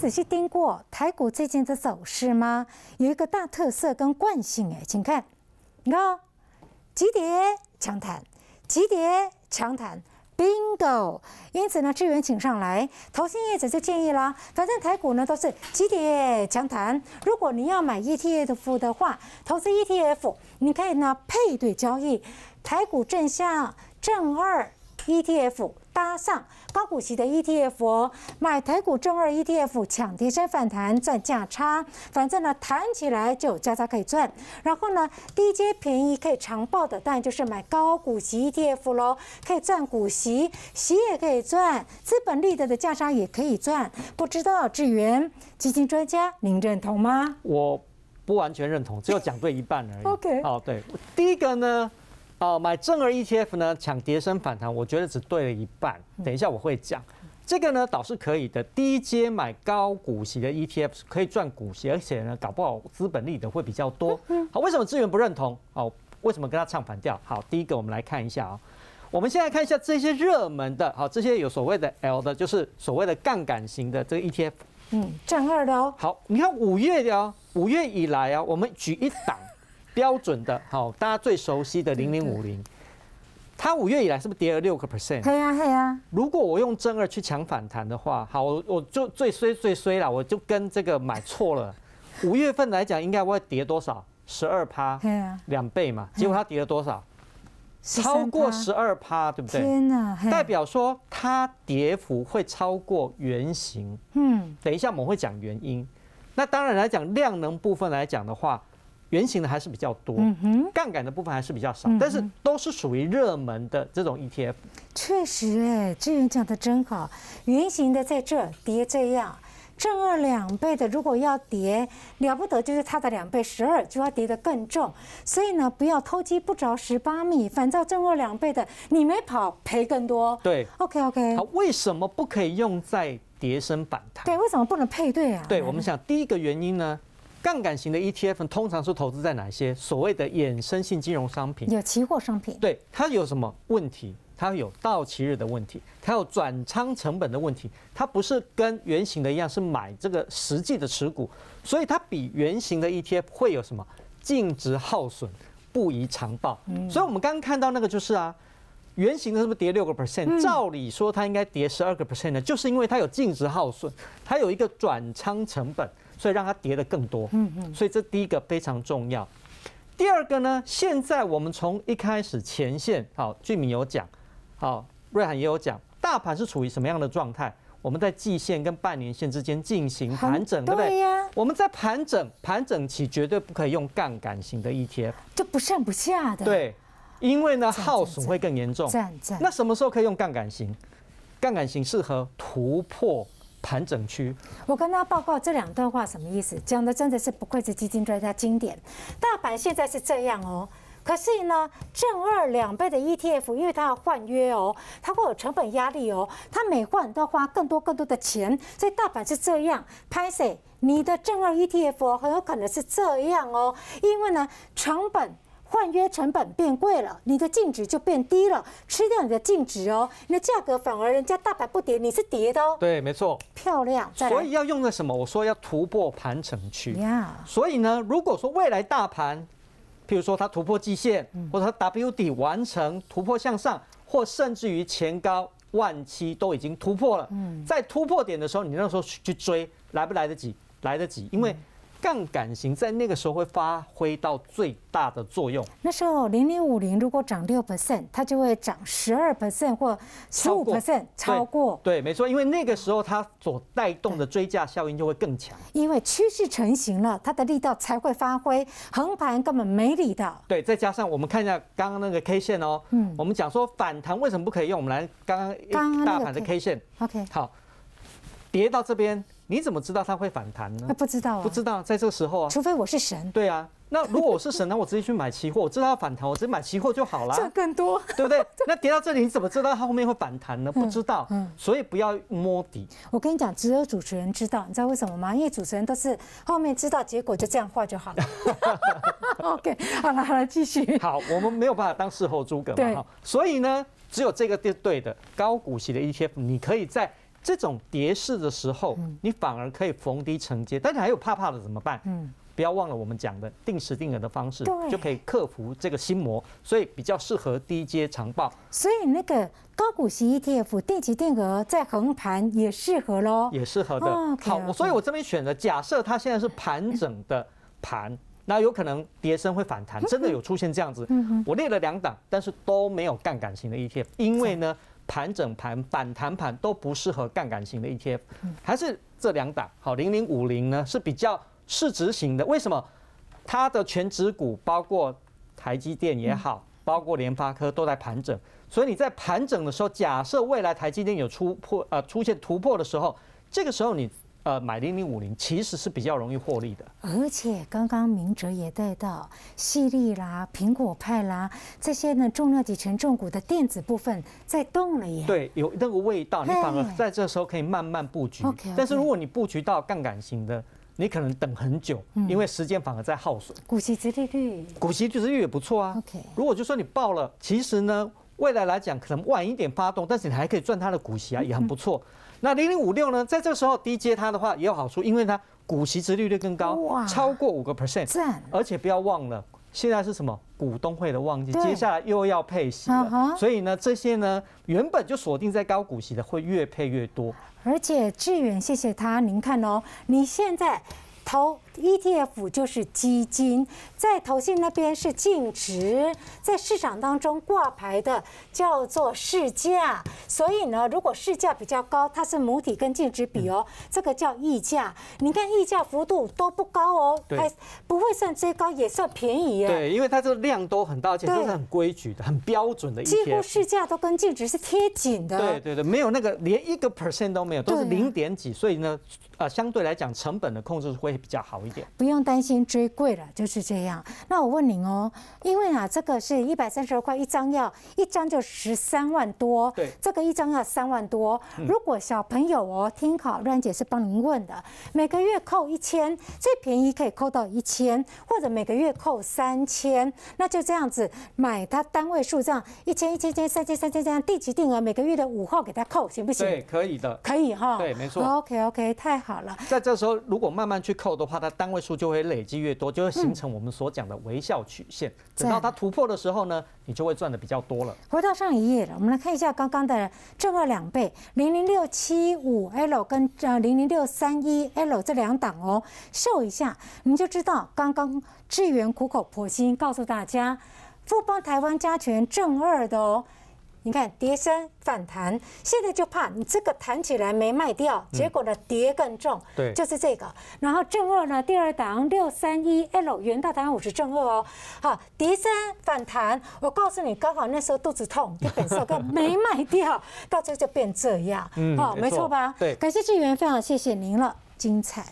仔细盯过台股最近的走势吗？有一个大特色跟惯性哎，请看，你看，急跌强弹，急跌强弹，bingo！因此呢，志远请上来，投信业者就建议啦，反正台股呢都是急跌强弹，如果你要买 ETF 的话，投资 ETF 你可以呢配对交易，台股正向正二。ETF 搭上高股息的 ETF，买台股中二 ETF 抢低升反弹赚价差，反正呢弹起来就有价差可以赚。然后呢低阶便宜可以长报的，当然就是买高股息 ETF 喽，可以赚股息，息也可以赚，资本利得的价差也可以赚。不知道志源基金专家您认同吗？我不完全认同，只有讲对一半而已。OK，哦对，第一个呢？哦，买正儿 ETF 呢，抢跌升反弹，我觉得只对了一半。等一下我会讲，这个呢倒是可以的，低阶买高股息的 ETF 可以赚股息，而且呢搞不好资本利得会比较多。好，为什么资源不认同？哦，为什么跟他唱反调？好，第一个我们来看一下啊，我们现在看一下这些热门的，好，这些有所谓的 L 的，就是所谓的杠杆型的这个 ETF，嗯，正二的哦。好，你看五月的哦，五月以来啊，我们举一档。标准的，好，大家最熟悉的零零五零，它五月以来是不是跌了六个 percent？黑啊黑啊！如果我用正二去抢反弹的话，好，我就最衰最衰了，我就跟这个买错了。五月份来讲，应该会跌多少？十二趴，对啊，两倍嘛。结果它跌了多少？超过十二趴，对不对？天呐！代表说它跌幅会超过原型。嗯，等一下我们会讲原因。那当然来讲，量能部分来讲的话。圆形的还是比较多，杠杆的部分还是比较少，但是都是属于热门的这种 ETF。确实，哎，这远讲的真好。圆形的在这跌这样，正二两倍的如果要跌了不得，就是它的两倍十二就要跌得更重，所以呢，不要偷鸡不着十八米，反照正二两倍的你没跑赔更多。对，OK OK。好，为什么不可以用在叠升反弹？对，为什么不能配对啊？对我们想第一个原因呢？杠杆型的 ETF 通常是投资在哪些所谓的衍生性金融商品？有期货商品。对它有什么问题？它有到期日的问题，它有转仓成本的问题。它不是跟圆形的一样，是买这个实际的持股，所以它比圆形的 ETF 会有什么净值耗损，不宜长报。所以我们刚刚看到那个就是啊，圆形的是不是跌六个 percent？照理说它应该跌十二个 percent 的，就是因为它有净值耗损，它有一个转仓成本。所以让它叠的更多，嗯嗯。所以这第一个非常重要。第二个呢，现在我们从一开始前线，好，俊敏有讲，好，瑞涵也有讲，大盘是处于什么样的状态？我们在季线跟半年线之间进行盘整，对不对？呀。我们在盘整，盘整期绝对不可以用杠杆型的 E T F。就不上不下的。对，因为呢，耗损会更严重。那什么时候可以用杠杆型？杠杆型适合突破。盘整区，我跟他报告这两段话什么意思？讲的真的是不愧是基金专家经典。大盘现在是这样哦，可是呢，正二两倍的 ETF，因为它要换约哦，它会有成本压力哦，它每换都要花更多更多的钱，所以大盘是这样。p a e 你的正二 ETF 很有可能是这样哦，因为呢，成本。换约成本变贵了，你的净值就变低了，吃掉你的净值哦。你的价格反而人家大盘不跌，你是跌的哦。对，没错，漂亮。所以要用的什么？我说要突破盘整区。呀。所以呢，如果说未来大盘，譬如说它突破季线，或者它 w 底完成突破向上，或甚至于前高万七都已经突破了，在突破点的时候，你那时候去追来不来得及？来得及，因为。杠杆型在那个时候会发挥到最大的作用。那时候零零五零如果涨六 percent，它就会涨十二 percent 或十五 percent 超过。对，没错，因为那个时候它所带动的追价效应就会更强。因为趋势成型了，它的力道才会发挥，横盘根本没力道。对，再加上我们看一下刚刚那个 K 线哦，嗯，我们讲说反弹为什么不可以用我们来刚刚大盘的 K 线，OK，好，叠到这边。你怎么知道它会反弹呢？不知道啊，不知道在这个时候啊，除非我是神。对啊，那如果我是神，那我直接去买期货，我知道它反弹，我直接买期货就好了。这更多，对不对？那跌到这里，你怎么知道它后面会反弹呢？不知道，嗯，所以不要摸底。我跟你讲，只有主持人知道，你知道为什么吗？因为主持人都是后面知道结果就这样画就好了。OK，好了好了，继续。好，我们没有办法当事后诸葛嘛。所以呢，只有这个对对的，高股息的 ETF，你可以在。这种跌势的时候，你反而可以逢低承接，但是还有怕怕的怎么办？嗯，不要忘了我们讲的定时定额的方式，就可以克服这个心魔，所以比较适合低阶长报。所以那个高股息 ETF 定期定额在横盘也适合喽，也适合的。好，所以我这边选的假设它现在是盘整的盘，那有可能跌升会反弹，真的有出现这样子。我列了两档，但是都没有杠杆型的 ETF，因为呢。盘整盘反弹盘都不适合杠杆型的 ETF，还是这两档好。零零五零呢是比较市值型的，为什么？它的全指股包括台积电也好，包括联发科都在盘整，所以你在盘整的时候，假设未来台积电有突破呃出现突破的时候，这个时候你。呃，买零零五零其实是比较容易获利的，而且刚刚明哲也带到，西利啦、苹果派啦这些呢，重量级权重股的电子部分在动了耶。对，有那个味道，你反而在这时候可以慢慢布局。但是如果你布局到杠杆型的，你可能等很久，因为时间反而在耗损。股息殖利率，股息殖利率也不错啊。如果就说你报了，其实呢，未来来讲可能晚一点发动，但是你还可以赚它的股息啊，也很不错。那零零五六呢？在这时候低接它的话也有好处，因为它股息值利率更高，超过五个 percent。赞！而且不要忘了，现在是什么股东会的旺季，接下来又要配息了。所以呢，这些呢原本就锁定在高股息的会越配越多。而且志远，谢谢他。您看哦，你现在。投 ETF 就是基金，在投信那边是净值，在市场当中挂牌的叫做市价，所以呢，如果市价比较高，它是母体跟净值比哦，这个叫溢价。你看溢价幅度都不高哦，还不会算最高，也算便宜耶。对，因为它这个量都很大，而且都是很规矩的、很标准的。几乎市价都跟净值是贴紧的。对对对，没有那个连一个 percent 都没有，都是零点几，所以呢。呃，相对来讲，成本的控制会比较好一点，不用担心追贵了，就是这样。那我问您哦，因为啊，这个是一百三十二块一张药，一张就十三万多，对，这个一张要三万多。如果小朋友哦，听好，阮姐是帮您问的，每个月扣一千，最便宜可以扣到一千，或者每个月扣三千，那就这样子买它单位数这样，一千一千千三千三千这样定期定额，每个月的五号给他扣，行不行？对，可以的，可以哈，对，没错。OK OK，太。好。好了，在这时候如果慢慢去扣的话，它单位数就会累积越多，就会形成我们所讲的微笑曲线。等到它突破的时候呢，你就会赚的比较多了。回到上一页，我们来看一下刚刚的正二两倍零零六七五 L 跟呃零零六三一 L 这两档哦，秀一下，你就知道刚刚志源苦口婆心告诉大家，富邦台湾加权正二的哦。你看，跌升反弹，现在就怕你这个弹起来没卖掉，结果呢跌更重，对，就是这个。然后正二呢，第二档六三一 L，元大单五十正二哦。好，跌升反弹，我告诉你，刚好那时候肚子痛，就本十个没卖掉，到最后就变这样，哦，没错吧？对，感谢志源，非常谢谢您了，精彩，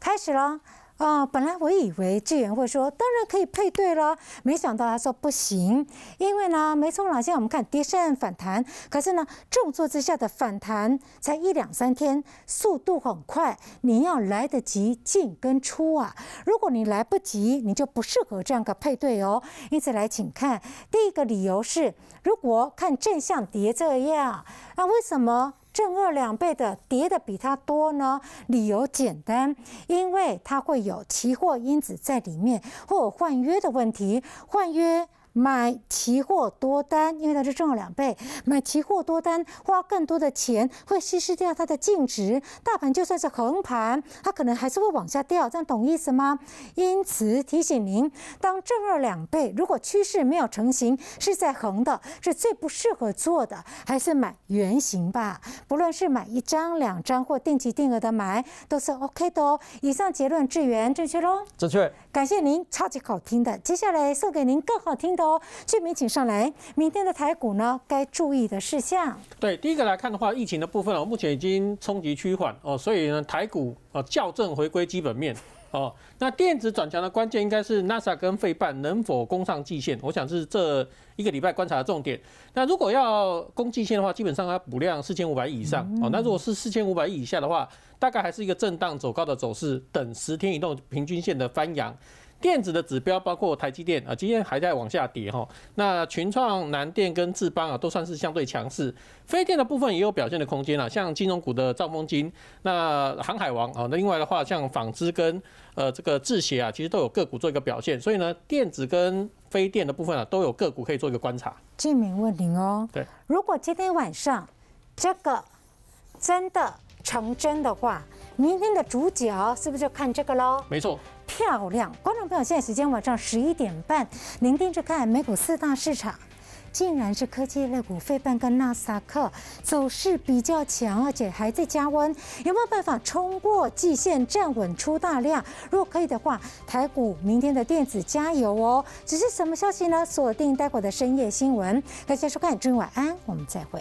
开始喽。啊，本来我以为志远会说当然可以配对了，没想到他说不行，因为呢，没啦，现在我们看跌升反弹，可是呢，重挫之下的反弹才一两三天，速度很快，你要来得及进跟出啊，如果你来不及，你就不适合这样个配对哦。因此来，请看第一个理由是，如果看正向跌这样，那为什么？正二两倍的跌的比它多呢？理由简单，因为它会有期货因子在里面，或换约的问题，换约。买期货多单，因为它是中了两倍。买期货多单，花更多的钱会稀释掉它的净值。大盘就算是横盘，它可能还是会往下掉。这样懂意思吗？因此提醒您，当正二两倍，如果趋势没有成型，是在横的，是最不适合做的，还是买圆形吧。不论是买一张、两张或定期定额的买，都是 OK 的哦。以上结论致源正确喽？正确。感谢您，超级好听的。接下来送给您更好听的。哦，俊民请上来。明天的台股呢，该注意的事项。对，第一个来看的话，疫情的部分哦，目前已经冲击趋缓哦，所以呢，台股呃校正回归基本面哦。那电子转强的关键应该是 NASA 跟费半能否攻上季线，我想是这一个礼拜观察的重点。那如果要攻季线的话，基本上要补量四千五百以上哦。那如果是四千五百以下的话，大概还是一个震荡走高的走势，等十天移动平均线的翻扬。电子的指标包括台积电啊，今天还在往下跌哈。那群创、南电跟智邦啊，都算是相对强势。非电的部分也有表现的空间啊，像金融股的兆丰金、那航海王啊，那另外的话，像纺织跟呃这个制鞋啊，其实都有个股做一个表现。所以呢，电子跟非电的部分啊，都有个股可以做一个观察。静明问您哦，对，如果今天晚上这个真的成真的话，明天的主角是不是就看这个喽？没错。漂亮，观众朋友，现在时间晚上十一点半，您盯着看，美股四大市场，竟然是科技类股，费半跟纳斯达克走势比较强，而且还在加温，有没有办法冲过季线站稳出大量？如果可以的话，台股明天的电子加油哦。只是什么消息呢？锁定待会的深夜新闻，感谢收看，祝你晚安，我们再会。